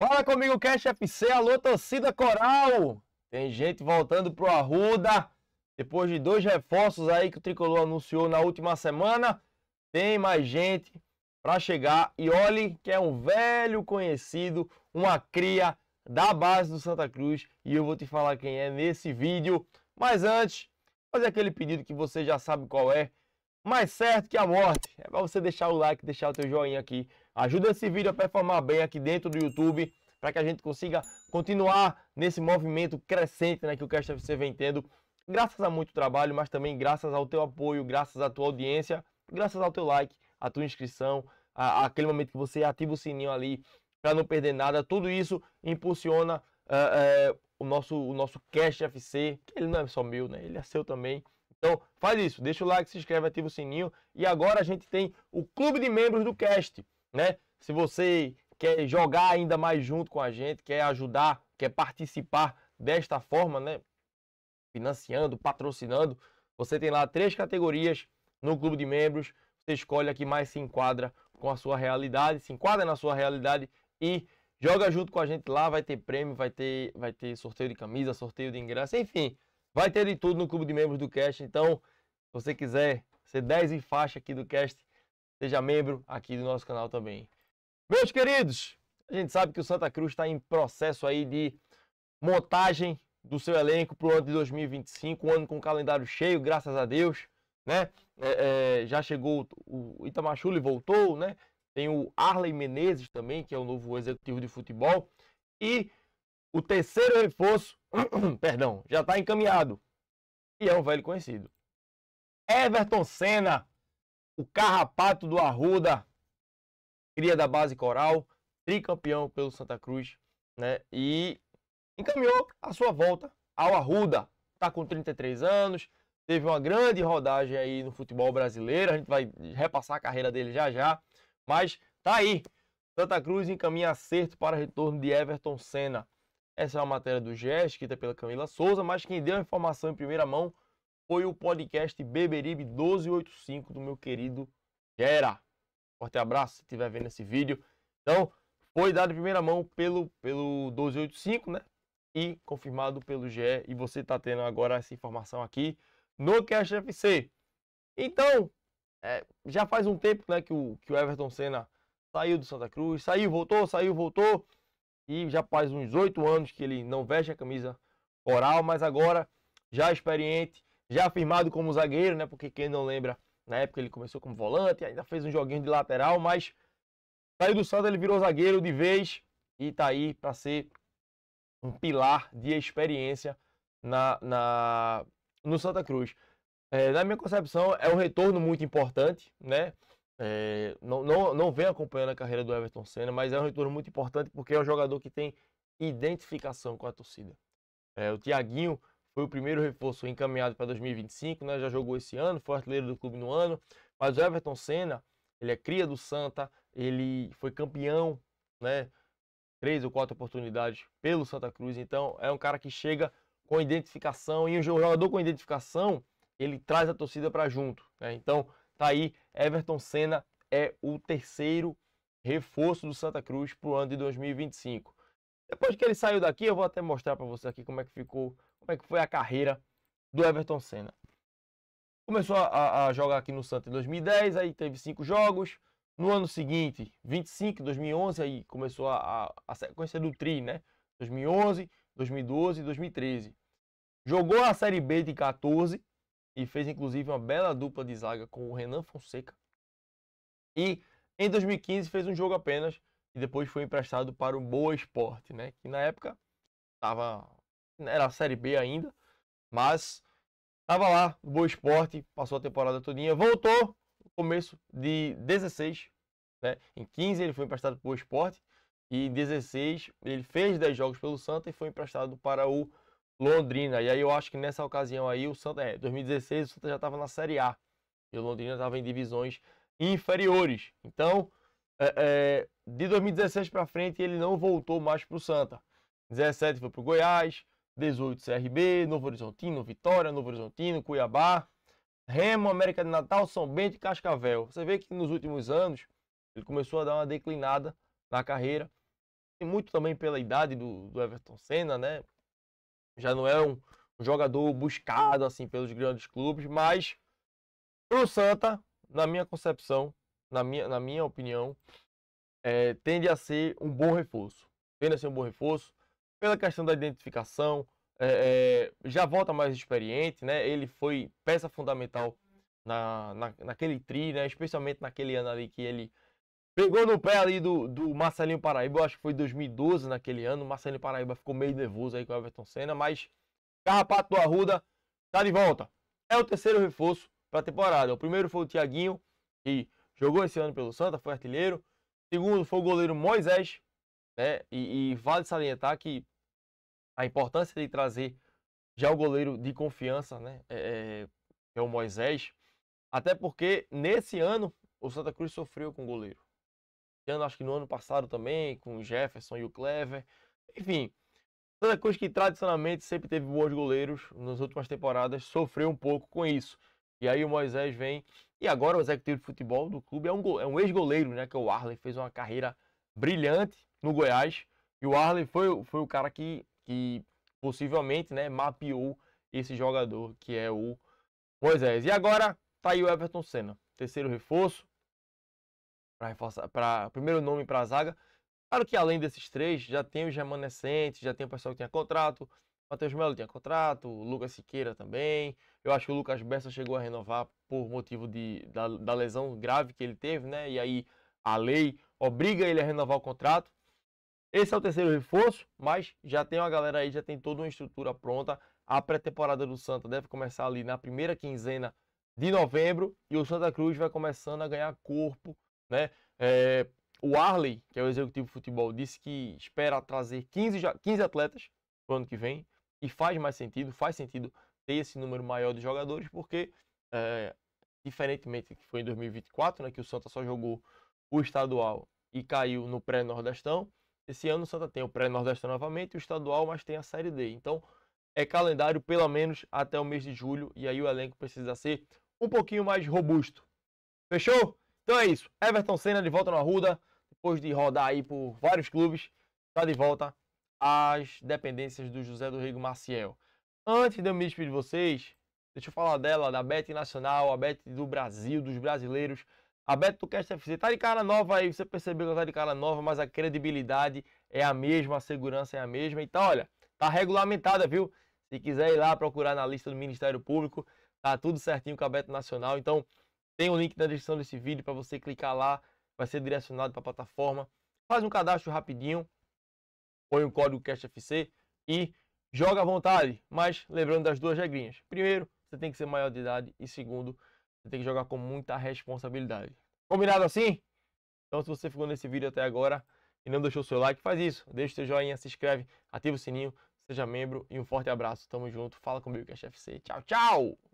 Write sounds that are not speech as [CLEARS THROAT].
Fala comigo, Cash FC, alô torcida coral! Tem gente voltando pro Arruda. Depois de dois reforços aí que o Tricolor anunciou na última semana, tem mais gente para chegar. E olhe que é um velho conhecido, uma cria da base do Santa Cruz. E eu vou te falar quem é nesse vídeo. Mas antes, fazer aquele pedido que você já sabe qual é. Mais certo que a morte. É para você deixar o like, deixar o teu joinha aqui Ajuda esse vídeo a performar bem aqui dentro do YouTube para que a gente consiga continuar nesse movimento crescente né, que o Cast FC vem tendo, graças a muito trabalho, mas também graças ao teu apoio, graças à tua audiência, graças ao teu like, à tua inscrição, a, aquele momento que você ativa o sininho ali para não perder nada. Tudo isso impulsiona uh, uh, o nosso o nosso Cast FC, que ele não é só meu, né? Ele é seu também. Então faz isso, deixa o like, se inscreve, ativa o sininho e agora a gente tem o clube de membros do Cast né? Se você quer jogar ainda mais junto com a gente, quer ajudar, quer participar desta forma, né? Financiando, patrocinando, você tem lá três categorias no clube de membros. Você escolhe a que mais se enquadra com a sua realidade, se enquadra na sua realidade e joga junto com a gente lá. Vai ter prêmio, vai ter, vai ter sorteio de camisa, sorteio de ingresso, enfim, vai ter de tudo no clube de membros do Cast. Então, se você quiser ser 10 em faixa aqui do Cast, Seja membro aqui do nosso canal também. Meus queridos, a gente sabe que o Santa Cruz está em processo aí de montagem do seu elenco para o ano de 2025, um ano com o calendário cheio, graças a Deus, né? É, é, já chegou o Itamachule, voltou, né? Tem o Arley Menezes também, que é o novo executivo de futebol. E o terceiro reforço, [CLEARS THROAT] perdão, já está encaminhado. E é um velho conhecido. Everton Senna o carrapato do Arruda, cria da base coral, tricampeão pelo Santa Cruz, né? E encaminhou a sua volta ao Arruda. Tá com 33 anos, teve uma grande rodagem aí no futebol brasileiro. A gente vai repassar a carreira dele já já, mas tá aí. Santa Cruz encaminha acerto para retorno de Everton Senna. Essa é uma matéria do GES, escrita pela Camila Souza, mas quem deu a informação em primeira mão foi o podcast Beberibe 1285 do meu querido Gera. Forte abraço se estiver vendo esse vídeo. Então, foi dado em primeira mão pelo, pelo 1285, né? E confirmado pelo GE. E você está tendo agora essa informação aqui no Cash FC. Então, é, já faz um tempo né, que, o, que o Everton Senna saiu do Santa Cruz. Saiu, voltou, saiu, voltou. E já faz uns oito anos que ele não veste a camisa coral, mas agora já experiente, já afirmado como zagueiro, né? Porque quem não lembra, na época ele começou como volante, ainda fez um joguinho de lateral, mas saiu do Santos, ele virou zagueiro de vez e tá aí para ser um pilar de experiência na, na no Santa Cruz. É, na minha concepção, é um retorno muito importante, né? É, não, não, não vem acompanhando a carreira do Everton Senna, mas é um retorno muito importante porque é um jogador que tem identificação com a torcida. É, o Thiaguinho foi o primeiro reforço encaminhado para 2025, né? Já jogou esse ano, foi artilheiro do clube no ano. Mas o Everton Senna, ele é cria do Santa, ele foi campeão, né? Três ou quatro oportunidades pelo Santa Cruz. Então é um cara que chega com identificação e um jogador com identificação ele traz a torcida para junto. Né? Então tá aí, Everton Senna é o terceiro reforço do Santa Cruz para o ano de 2025. Depois que ele saiu daqui, eu vou até mostrar para você aqui como é que ficou como é que foi a carreira do Everton Senna. Começou a, a jogar aqui no Santos em 2010, aí teve cinco jogos. No ano seguinte, 25, 2011, aí começou a, a sequência do Tri, né? 2011, 2012 e 2013. Jogou a Série B de 14 e fez inclusive uma bela dupla de zaga com o Renan Fonseca. E em 2015 fez um jogo apenas e depois foi emprestado para o Boa Esporte, né? Que na época estava era a Série B ainda, mas estava lá, Boa Esporte, passou a temporada todinha, voltou no começo de 16, né? em 15 ele foi emprestado para o Esporte, e em 16 ele fez 10 jogos pelo Santa e foi emprestado para o Londrina. E aí eu acho que nessa ocasião aí, o Santa, é, 2016 o Santa já estava na Série A, e o Londrina estava em divisões inferiores. Então, é, é, de 2016 para frente ele não voltou mais para o Santa. 17 foi para o Goiás, 18 CRB, Novo Horizontino, Vitória, Novo Horizontino, Cuiabá, Remo, América de Natal, São Bento e Cascavel. Você vê que nos últimos anos ele começou a dar uma declinada na carreira. E muito também pela idade do, do Everton Senna, né? Já não é um, jogador buscado assim pelos grandes clubes, mas o Santa, na minha concepção, na minha, na minha opinião, é, tende a ser um bom reforço. Tende a ser um bom reforço pela questão da identificação, é, é, já volta mais experiente, né? Ele foi peça fundamental na, na, naquele tri, né? Especialmente naquele ano ali que ele pegou no pé ali do, do Marcelinho Paraíba, eu acho que foi 2012 naquele ano. O Marcelinho Paraíba ficou meio nervoso aí com o Everton Senna, mas Carrapato do Arruda tá de volta. É o terceiro reforço para a temporada. O primeiro foi o Thiaguinho, que jogou esse ano pelo Santa, foi artilheiro. O segundo foi o goleiro Moisés, né? E, e vale salientar que a importância de trazer já o goleiro de confiança, né? É, é, é o Moisés. Até porque nesse ano o Santa Cruz sofreu com o goleiro. Esse ano, acho que no ano passado também, com o Jefferson e o Clever. Enfim, Santa Cruz que tradicionalmente sempre teve bons goleiros nas últimas temporadas, sofreu um pouco com isso. E aí o Moisés vem. E agora o executivo de futebol do clube é um, é um ex-goleiro, né? Que é o Arlen, fez uma carreira brilhante no Goiás. E o Arley foi, foi o cara que, que possivelmente né, mapeou esse jogador, que é o Moisés. E agora tá aí o Everton Senna. Terceiro reforço. Pra reforçar, pra, primeiro nome para a zaga. Claro que além desses três, já tem os remanescentes, já tem o pessoal que tinha contrato. Matheus Melo tinha contrato, o Lucas Siqueira também. Eu acho que o Lucas Bessa chegou a renovar por motivo de, da, da lesão grave que ele teve, né? E aí a lei obriga ele a renovar o contrato. Esse é o terceiro reforço, mas já tem uma galera aí, já tem toda uma estrutura pronta. A pré-temporada do Santa deve começar ali na primeira quinzena de novembro e o Santa Cruz vai começando a ganhar corpo, né? É, o Arley, que é o executivo de futebol, disse que espera trazer 15, 15 atletas para o ano que vem e faz mais sentido, faz sentido ter esse número maior de jogadores porque, é, diferentemente que foi em 2024, né, que o Santa só jogou o estadual e caiu no pré-nordestão, esse ano o Santa tem o pré Nordeste novamente, o estadual, mas tem a Série D. Então é calendário pelo menos até o mês de julho e aí o elenco precisa ser um pouquinho mais robusto. Fechou? Então é isso. Everton Senna de volta na Ruda depois de rodar aí por vários clubes, está de volta às dependências do José do Rego Maciel. Antes de eu me despedir de vocês, deixa eu falar dela, da Bet Nacional, a Bet do Brasil, dos brasileiros. A BetoCast FC tá de cara nova aí, você percebeu que tá de cara nova, mas a credibilidade é a mesma, a segurança é a mesma. Então, olha, tá regulamentada, viu? Se quiser ir lá procurar na lista do Ministério Público, tá tudo certinho com a Beto Nacional. Então, tem o um link na descrição desse vídeo para você clicar lá, vai ser direcionado para a plataforma. Faz um cadastro rapidinho, põe o código FC e joga à vontade, mas lembrando das duas regrinhas. Primeiro, você tem que ser maior de idade e segundo, você tem que jogar com muita responsabilidade. Combinado assim? Então, se você ficou nesse vídeo até agora e não deixou o seu like, faz isso. Deixa o seu joinha, se inscreve, ativa o sininho, seja membro e um forte abraço. Tamo junto. Fala comigo que é chefe C. Tchau, tchau!